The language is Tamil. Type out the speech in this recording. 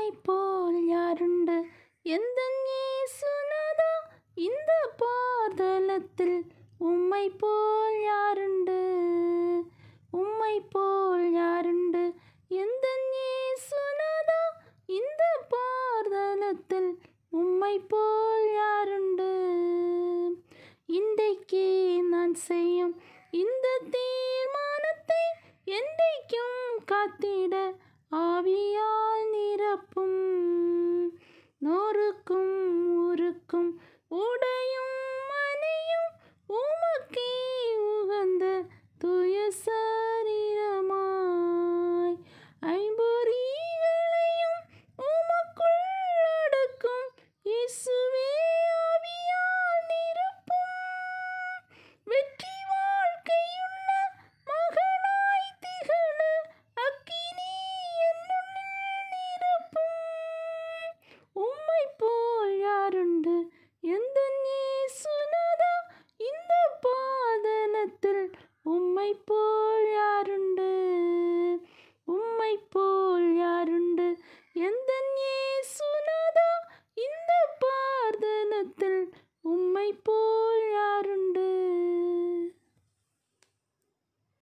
உம்மை போல் யாருண்டு எந்த சுனதோ இந்த பாதலத்தில் உம்மை போல் யாருண்டு உம்மை போல் யாருண்டு எந்த சுனதோ இந்த பாதலத்தில் உம்மை போல் யாருண்டு இன்றைக்கே நான் செய்யும் இந்த தீர்மானத்தை என்றைக்கும் காத்திட நோருக்கும் உம்மை போல் யாருண்டு எந்த சுனாதா இந்த பார்தனத்தில் உம்மை போல்